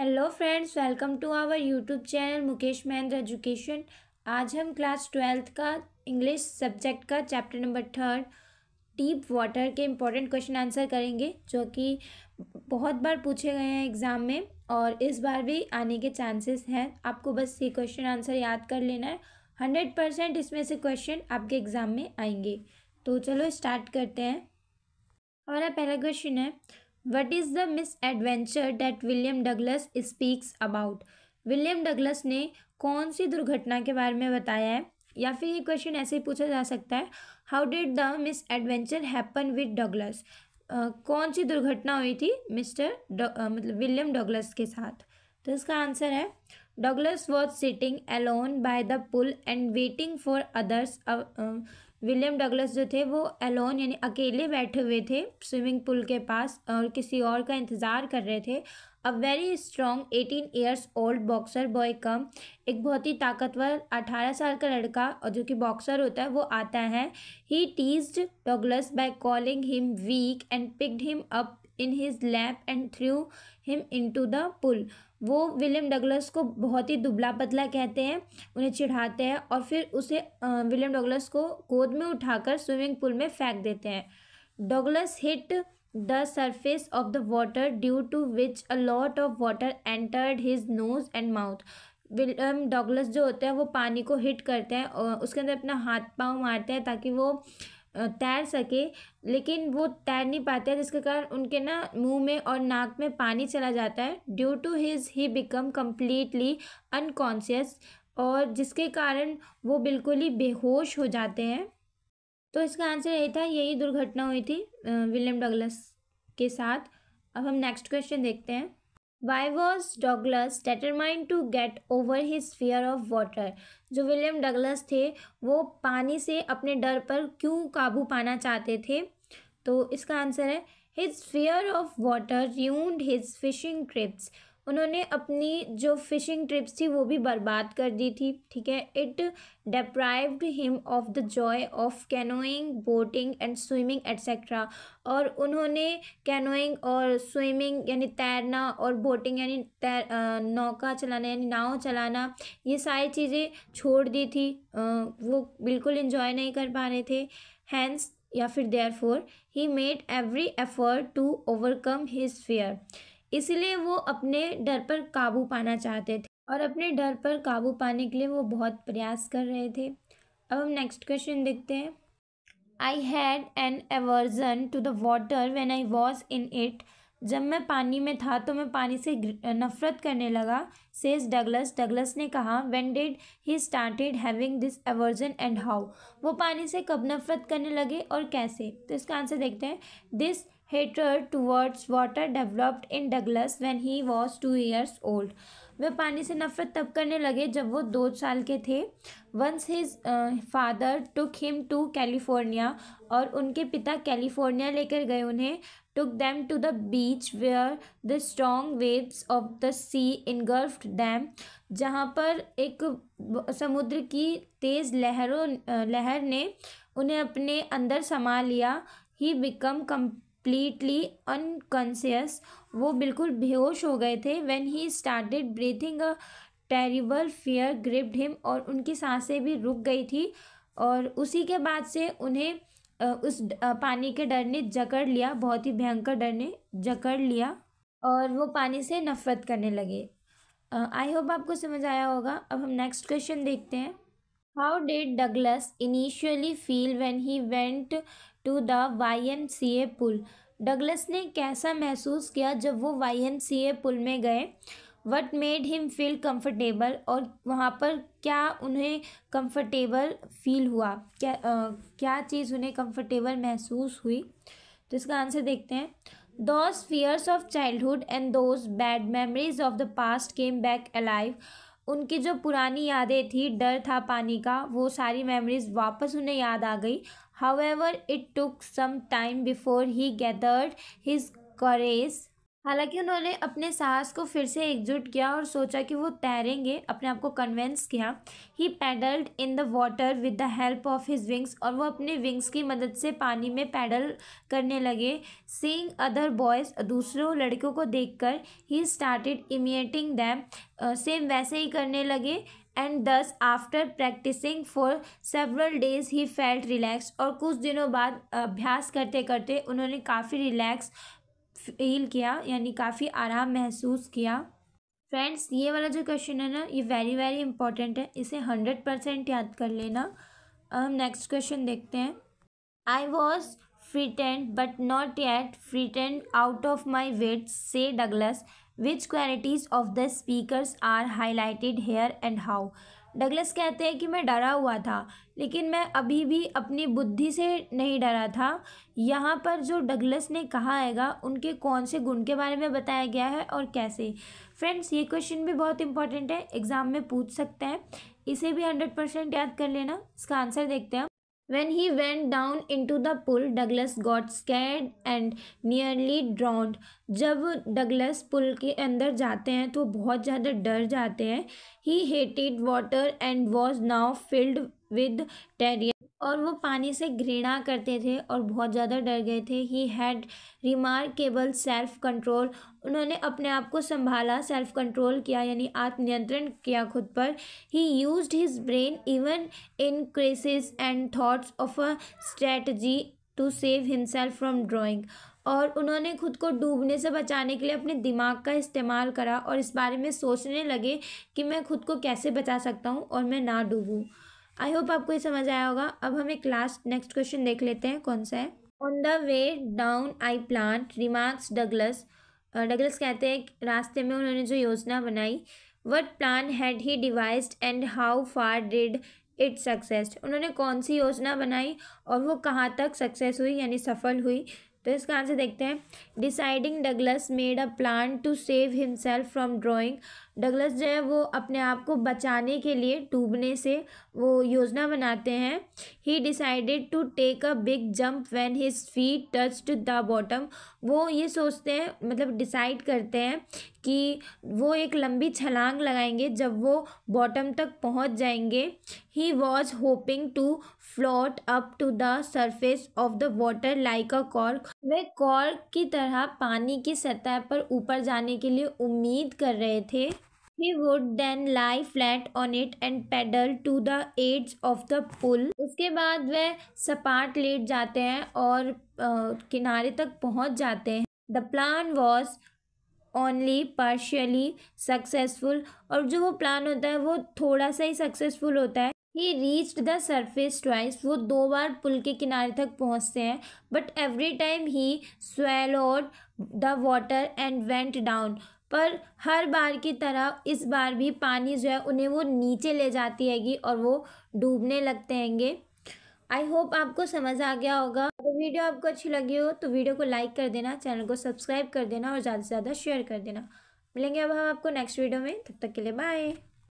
Hello friends welcome to our YouTube channel Mukesh Mahendra Education आज हम class twelfth का English subject का chapter number third deep water के important question answer करेंगे जो कि बहुत बार पूछे गए हैं एग्ज़ाम में और इस बार भी आने के चांसेस हैं आपको बस ये क्वेश्चन आंसर याद कर लेना है हंड्रेड परसेंट इसमें से क्वेश्चन आपके एग्ज़ाम में आएंगे तो चलो स्टार्ट करते हैं हमारा पहला क्वेश्चन है what is the misadventure that William Douglas speaks about William Douglas ने कौन सी दुर्घटना के बारे में बताया है या फिर ये क्वेश्चन ऐसे ही पूछा जा सकता है how did the misadventure happen with Douglas कौन सी दुर्घटना हुई थी मिस्टर मतलब विलियम डगलस के साथ तो इसका आंसर है Douglas was sitting alone by the pool and waiting for others William Douglas जो थे वो अलोन यानी अकेले बैठे हुए थे स्विमिंग पूल के पास और किसी और का इंतज़ार कर रहे थे a very strong eighteen years old boxer boy came एक बहुत ही ताकतवर अठारह साल का लड़का और जो कि बॉक्सर होता है वो आता है he teased Douglas by calling him weak and picked him up in his lap and threw him into the pool वो विलियम डगलस को बहुत ही दुबला पतला कहते हैं उन्हें चिढ़ाते हैं और फिर उसे विलियम डगलस को गोद में उठाकर स्विमिंग पूल में फेंक देते हैं Douglas hit the surface of the water due to which a lot of water entered his nose and mouth William Douglas जो होते हैं वो पानी को हिट करते हैं और उसके अंदर अपना हाथ पाँव मारते हैं ताकि वो तैर सके लेकिन वो तैर नहीं पाते जिसके कारण उनके ना मुंह में और नाक में पानी चला जाता है due to his he become completely unconscious और जिसके कारण वो बिल्कुल ही बेहोश हो जाते हैं तो इसका आंसर यही था यही दुर्घटना हुई थी विलियम डगलस के साथ अब हम नेक्स्ट क्वेश्चन देखते हैं Why was Douglas determined to get over his fear of water? जो विलियम डगलस थे वो पानी से अपने डर पर क्यों काबू पाना चाहते थे तो इसका आंसर है his fear of water ruined his fishing trips उन्होंने अपनी जो फिशिंग ट्रिप्स थी वो भी बर्बाद कर दी थी ठीक है it deprived him of the joy of canoeing boating and swimming etcetera और उन्होंने कैनोइंग और स्विमिंग यानी तैरना और बोटिंग यानी तैर नौका चलाना यानी नाव चलाना ये सारी चीज़ें छोड़ दी थी आ, वो बिल्कुल इन्जॉय नहीं कर पा रहे थे हैंस या फिर therefore he made every effort to overcome his fear इसलिए वो अपने डर पर काबू पाना चाहते थे और अपने डर पर काबू पाने के लिए वो बहुत प्रयास कर रहे थे अब हम नेक्स्ट क्वेश्चन देखते हैं I had an aversion to the water when I was in it जब मैं पानी में था तो मैं पानी से नफरत करने लगा सेज डगलस डगलस ने कहा when did he started having this aversion and how वो पानी से कब नफरत करने लगे और कैसे तो इसका आंसर देखते हैं this hatred towards water developed in Douglas when he was two years old वे पानी से नफरत तब करने लगे जब वो दो साल के थे once his father took him to California और उनके पिता कैलिफोर्निया लेकर गए उन्हें took them to the beach where the strong waves of the sea engulfed them जहाँ पर एक समुद्र की तेज़ लहरों uh, लहर ने उन्हें अपने अंदर समा लिया he become come completely unconscious वो बिल्कुल बेहोश हो गए थे when he started breathing a terrible fear gripped him और उनकी सांसें भी रुक गई थी और उसी के बाद से उन्हें उस पानी के डर ने जकड़ लिया बहुत ही भयंकर डर ने जकड़ लिया और वो पानी से नफरत करने लगे आई होप आपको समझ आया होगा अब हम नेक्स्ट क्वेश्चन देखते हैं how did Douglas initially feel when he went to the Y pool Douglas ने कैसा महसूस किया जब वो वाई पुल में गए what made him feel comfortable और वहाँ पर क्या उन्हें कंफर्टेबल फील हुआ क्या आ, क्या चीज़ उन्हें कंफर्टेबल महसूस हुई तो इसका आंसर देखते हैं those fears of childhood and those bad memories of the past came back alive उनकी जो पुरानी यादें थी डर था पानी का वो सारी मेमोरीज वापस उन्हें याद आ गई However, it took some time before he gathered his courage. हालांकि उन्होंने अपने साहस को फिर से एकजुट किया और सोचा कि वो तैरेंगे अपने आप को कन्वेंस किया he paddled in the water with the help of his wings और वो अपने विंग्स की मदद से पानी में पैडल करने लगे सीइंग अदर बॉयज़ दूसरों लड़कों को देखकर he started imitating them same वैसे ही करने लगे and thus after practicing for several days he felt relaxed और कुछ दिनों बाद अभ्यास करते करते उन्होंने काफ़ी रिलैक्स फील किया यानी काफ़ी आराम महसूस किया फ्रेंड्स ये वाला जो क्वेश्चन है ना ये वेरी वेरी इंपॉर्टेंट है इसे हंड्रेड परसेंट याद कर लेना हम नेक्स्ट क्वेश्चन देखते हैं I was frightened but not yet frightened out of my wits से Douglas which qualities of the speaker are highlighted here and how Douglas कहते हैं कि मैं डरा हुआ था लेकिन मैं अभी भी अपनी बुद्धि से नहीं डरा था यहाँ पर जो डगलस ने कहा हैगा उनके कौन से गुण के बारे में बताया गया है और कैसे फ्रेंड्स ये क्वेश्चन भी बहुत इंपॉर्टेंट है एग्ज़ाम में पूछ सकते हैं इसे भी हंड्रेड परसेंट याद कर लेना इसका आंसर देखते हैं When he went down into the pool, Douglas got scared and nearly drowned. जब डगलस पुल के अंदर जाते हैं तो बहुत ज़्यादा डर जाते हैं he hated water and was now filled with terror और वो पानी से घृणा करते थे और बहुत ज़्यादा डर गए थे he had remarkable self control उन्होंने अपने आप को संभाला सेल्फ कंट्रोल किया यानी आत्मनियंत्रण किया खुद पर he use his brain even in crisis and thoughts of a strategy to save himself from drowning और उन्होंने खुद को डूबने से बचाने के लिए अपने दिमाग का इस्तेमाल करा और इस बारे में सोचने लगे कि मैं खुद को कैसे बचा सकता हूँ और मैं ना डूबूँ आई होप आपको ये समझ आया होगा अब हम एक लास्ट नेक्स्ट क्वेश्चन देख लेते हैं कौन सा है on the way down I planned remarks Douglas Douglas कहते हैं रास्ते में उन्होंने जो योजना बनाई what plan had he devised and how far did it success उन्होंने कौन सी योजना बनाई और वो कहाँ तक सक्सेस हुई यानी सफल हुई तो इसका आंसर देखते हैं deciding Douglas made a plan to save himself from drowning Douglas जो है वो अपने आप को बचाने के लिए डूबने से वो योजना बनाते हैं he decided to take a big jump when his feet touched the bottom वो ये सोचते हैं मतलब डिसाइड करते हैं कि वो एक लंबी छलांग लगाएंगे जब वो बॉटम तक पहुंच जाएंगे he was hoping to float up to the surface of the water like a cork वे कॉर्क की तरह पानी की सतह पर ऊपर जाने के लिए उम्मीद कर रहे थे he would then lie flat on it and pedal to the edge of the pool उसके बाद वह सपाट लेट जाते हैं और किनारे तक पहुंच जाते हैं the plan was only partially successful और जो वो प्लान होता है वो थोड़ा सा ही सक्सेसफुल होता है he reach the surface twice वो दो बार पुल के किनारे तक पहुँचते हैं but every time he swallowed the water and went down पर हर बार की तरह इस बार भी पानी जो है उन्हें वो नीचे ले जाती हैगी और वो डूबने लगते हैंगे आई होप आपको समझ आ गया होगा वीडियो आपको अच्छी लगी हो तो वीडियो को लाइक कर देना चैनल को सब्सक्राइब कर देना और ज़्यादा से ज़्यादा शेयर कर देना मिलेंगे अब हम आपको नेक्स्ट वीडियो में तब तक के लिए बाय